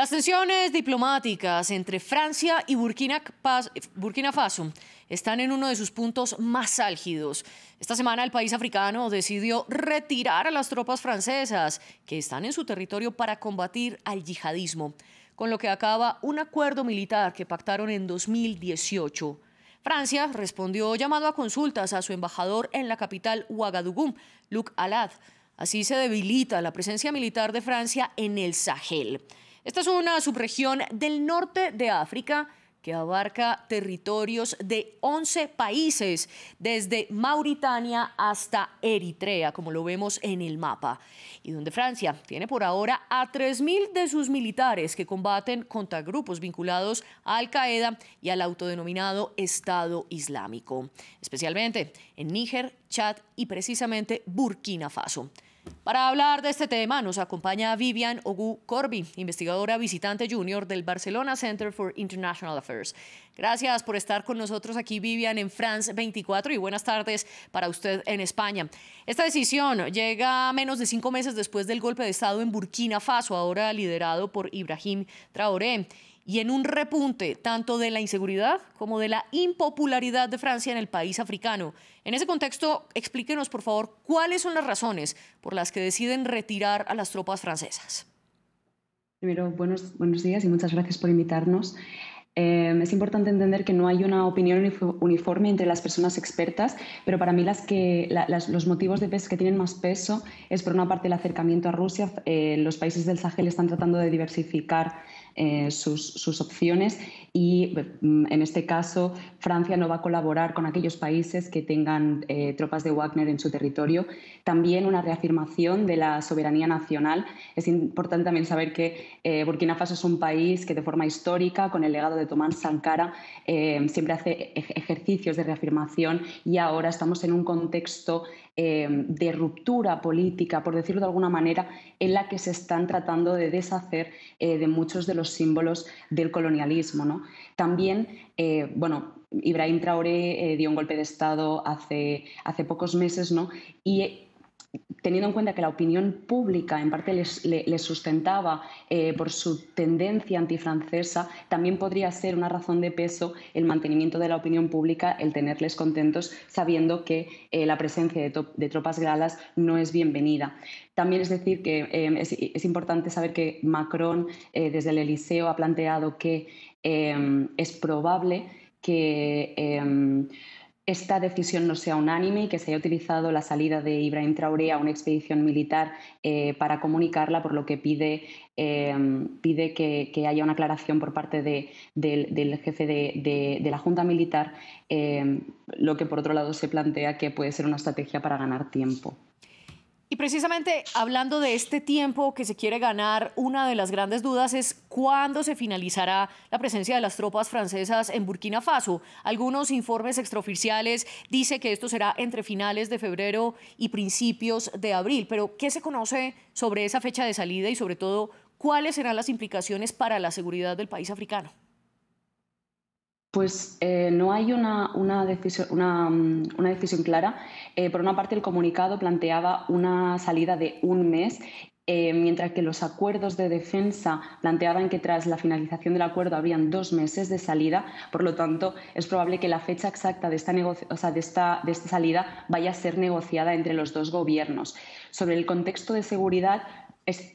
Las tensiones diplomáticas entre Francia y Burkina, Faso están en uno de sus puntos más álgidos. Esta semana el país africano decidió retirar a las tropas francesas que están en su territorio para combatir al yihadismo, con lo que acaba un acuerdo militar que pactaron en 2018. Francia respondió llamando a consultas a su embajador en la capital Ouagadougou, Luc Alad. Así se debilita la presencia militar de Francia en el Sahel. Esta es una subregión del norte de África que abarca territorios de 11 países, desde Mauritania hasta Eritrea, como lo vemos en el mapa, y donde Francia tiene por ahora a 3.000 de sus militares que combaten contra grupos vinculados a Al-Qaeda y al autodenominado Estado Islámico, especialmente en Níger, Chad y precisamente Burkina Faso. Para hablar de este tema nos acompaña Vivian Ogu Corby, investigadora visitante junior del Barcelona Center for International Affairs. Gracias por estar con nosotros aquí, Vivian, en France 24 y buenas tardes para usted en España. Esta decisión llega menos de cinco meses después del golpe de Estado en Burkina Faso, ahora liderado por Ibrahim Traoré y en un repunte tanto de la inseguridad como de la impopularidad de Francia en el país africano. En ese contexto, explíquenos, por favor, cuáles son las razones por las que deciden retirar a las tropas francesas. Primero, buenos, buenos días y muchas gracias por invitarnos. Em, es importante entender que no hay una opinión uniforme entre las personas expertas, pero para mí los motivos de peso que tienen más peso es, por una parte, el acercamiento a Rusia. Eh, los países del Sahel están tratando de diversificar eh, sus, opciones y mm, en este caso Francia no va a colaborar con aquellos países que tengan eh, tropas de Wagner en su territorio. También una reafirmación de la soberanía nacional. Es importante también saber que eh, Burkina Faso es un país que de forma histórica, con el legado de Tomás Sankara, siempre hace ejercicios de reafirmación y ahora estamos en un contexto eh, de ruptura política, por decirlo de alguna manera, en la que se están tratando de deshacer eh, de muchos de los símbolos del colonialismo. ¿no? También, eh, bueno, Ibrahim Traoré dio un golpe de Estado hace, hace pocos meses ¿no? y teniendo en cuenta que la opinión pública en parte les, sustentaba eh, por su tendencia antifrancesa, también podría ser una razón de peso el mantenimiento de la opinión pública, el tenerles contentos sabiendo que eh, la presencia de, tropas galas no es bienvenida. También es decir que eh, es, importante saber que Macron desde el Eliseo ha planteado que es probable que esta decisión no sea unánime y que se haya utilizado la salida de Ibrahim Traoré a una expedición militar eh, para comunicarla, por lo que pide, em, que, haya una aclaración por parte del, jefe de, la Junta Militar, em, lo que por otro lado se plantea que puede ser una estrategia para ganar tiempo. Y precisamente hablando de este tiempo que se quiere ganar, una de las grandes dudas es cuándo se finalizará la presencia de las tropas francesas en Burkina Faso. Algunos informes extraoficiales dicen que esto será entre finales de febrero y principios de abril, pero ¿qué se conoce sobre esa fecha de salida y sobre todo cuáles serán las implicaciones para la seguridad del país africano? Pues eh, no hay una, decisión, mm, una, decisión, clara. Eh, por una parte, el comunicado planteaba una salida de un mes, eh, mientras que los acuerdos de defensa planteaban que tras la finalización del acuerdo habrían dos meses de salida. Por lo tanto, es probable que la fecha exacta de esta, o de esta, de esta salida vaya a ser negociada entre los dos gobiernos. Sobre el contexto de seguridad,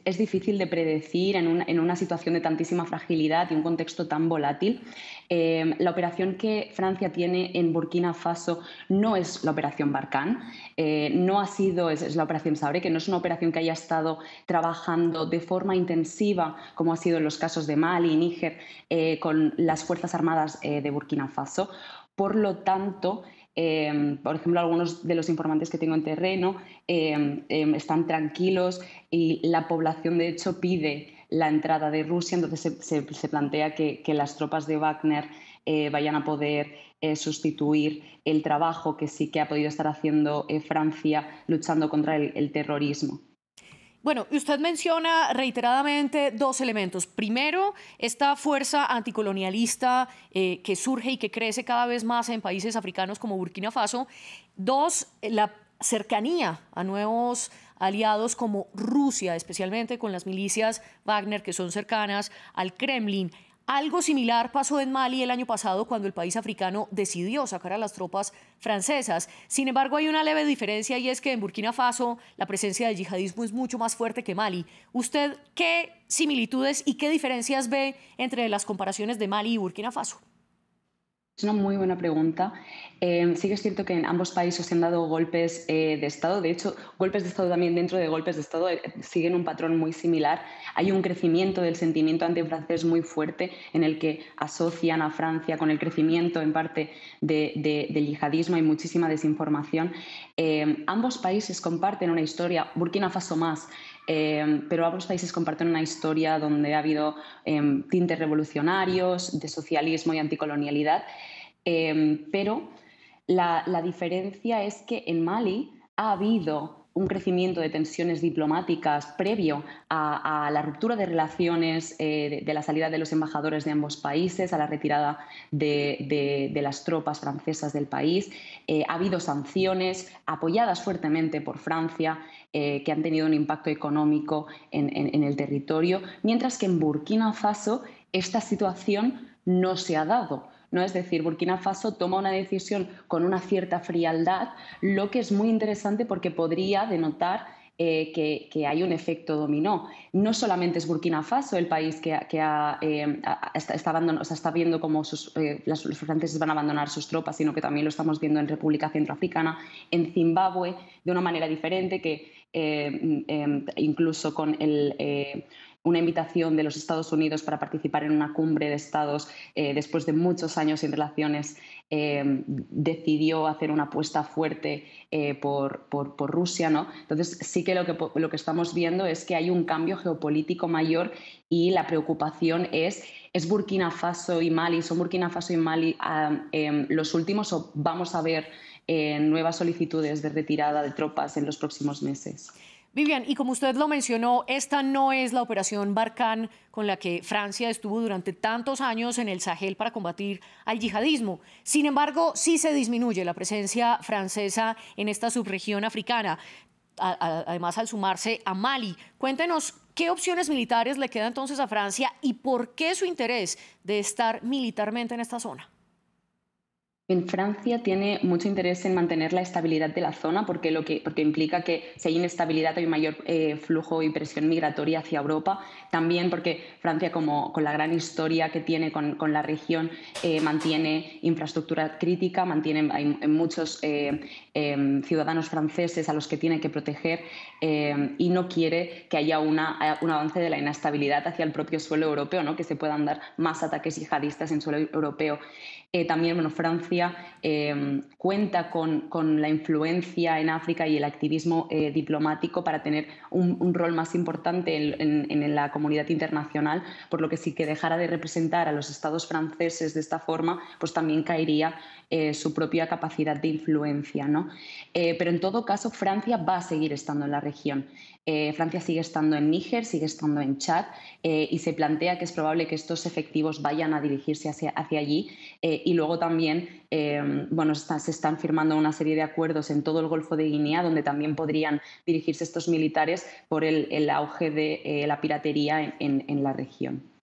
es, difícil de predecir en una, situación de tantísima fragilidad y un contexto tan volátil. Eh, la operación que Francia tiene en Burkina Faso no es la operación Barkhane, eh, no ha sido, es, la operación Sabre, que no es una operación que haya estado trabajando de forma intensiva, como ha sido en los casos de Mali y Níger, eh, con las Fuerzas Armadas de Burkina Faso. Por lo tanto, Em, por ejemplo, algunos de los informantes que tengo en terreno em, em, están tranquilos y la población, de hecho, pide la entrada de Rusia, entonces se, plantea que, las tropas de Wagner eh, vayan a poder eh, sustituir el trabajo que sí que ha podido estar haciendo eh, Francia luchando contra el terrorismo. Bueno, usted menciona reiteradamente dos elementos. Primero, esta fuerza anticolonialista eh, que surge y que crece cada vez más en países africanos como Burkina Faso. Dos, la cercanía a nuevos aliados como Rusia, especialmente con las milicias Wagner que son cercanas al Kremlin. Algo similar pasó en Mali el año pasado cuando el país africano decidió sacar a las tropas francesas. Sin embargo, hay una leve diferencia y es que en Burkina Faso la presencia del yihadismo es mucho más fuerte que Mali. ¿Usted qué similitudes y qué diferencias ve entre las comparaciones de Mali y Burkina Faso? Es una muy buena pregunta. Em, sí que es cierto que en ambos países se han dado golpes eh, de Estado. De hecho, golpes de Estado también dentro de golpes de Estado eh, siguen un patrón muy similar. Hay un crecimiento del sentimiento antifrancés muy fuerte en el que asocian a Francia con el crecimiento en parte de, del yihadismo. y muchísima desinformación. Em, ambos países comparten una historia, Burkina Faso más, Em, pero ambos países comparten una historia donde ha habido em, tintes revolucionarios, de socialismo y anticolonialidad. Em, pero la, diferencia es que en Mali ha habido un crecimiento de tensiones diplomáticas previo a, la ruptura de relaciones, eh, de, la salida de los embajadores de ambos países, a la retirada de, las tropas francesas del país. Eh, ha habido sanciones apoyadas fuertemente por Francia. Eh, que han tenido un impacto económico en, el territorio, mientras que en Burkina Faso esta situación no se ha dado. ¿no? Es decir, Burkina Faso toma una decisión con una cierta frialdad, lo que es muy interesante porque podría denotar eh, que, hay un efecto dominó. No solamente es Burkina Faso el país que, está, viendo cómo eh, los franceses van a abandonar sus tropas, sino que también lo estamos viendo en República Centroafricana, en Zimbabue, de una manera diferente, que Em, em, incluso con eh, una invitación de los Estados Unidos para participar en una cumbre de estados eh, después de muchos años sin relaciones Em, decidió hacer una apuesta fuerte eh, por, Rusia. ¿no? Entonces, sí que lo, que estamos viendo es que hay un cambio geopolítico mayor y la preocupación es, ¿es Burkina Faso y Mali? ¿Son Burkina Faso y Mali em, los últimos o vamos a ver eh, nuevas solicitudes de retirada de tropas en los próximos meses? Vivian, y como usted lo mencionó, esta no es la operación Barkhane con la que Francia estuvo durante tantos años en el Sahel para combatir al yihadismo. Sin embargo, sí se disminuye la presencia francesa en esta subregión africana, además al sumarse a Mali. Cuéntenos qué opciones militares le queda entonces a Francia y por qué su interés de estar militarmente en esta zona. En Francia tiene mucho interés en mantener la estabilidad de la zona porque, lo que, implica que si hay inestabilidad hay mayor eh, flujo y presión migratoria hacia Europa. También porque Francia, como, con la gran historia que tiene con, la región, eh, mantiene infraestructura crítica, mantiene hay, muchos eh, ciudadanos franceses a los que tiene que proteger y no quiere que haya una, un avance de la inestabilidad hacia el propio suelo europeo, ¿no? que se puedan dar más ataques yihadistas en suelo europeo. Eh, también bueno, Francia eh, cuenta con, la influencia en África y el activismo eh, diplomático para tener un, rol más importante en, la comunidad internacional, por lo que si que dejara de representar a los estados franceses de esta forma, pues también caería su propia capacidad de influencia. ¿no? pero en todo caso, Francia va a seguir estando en la región. Francia sigue estando en Níger, sigue estando en Chad y se plantea que es probable que estos efectivos vayan a dirigirse hacia, hacia allí y luego también, eh, se están firmando una serie de acuerdos en todo el Golfo de Guinea, donde también podrían dirigirse estos militares por el, auge de eh, la piratería en la región.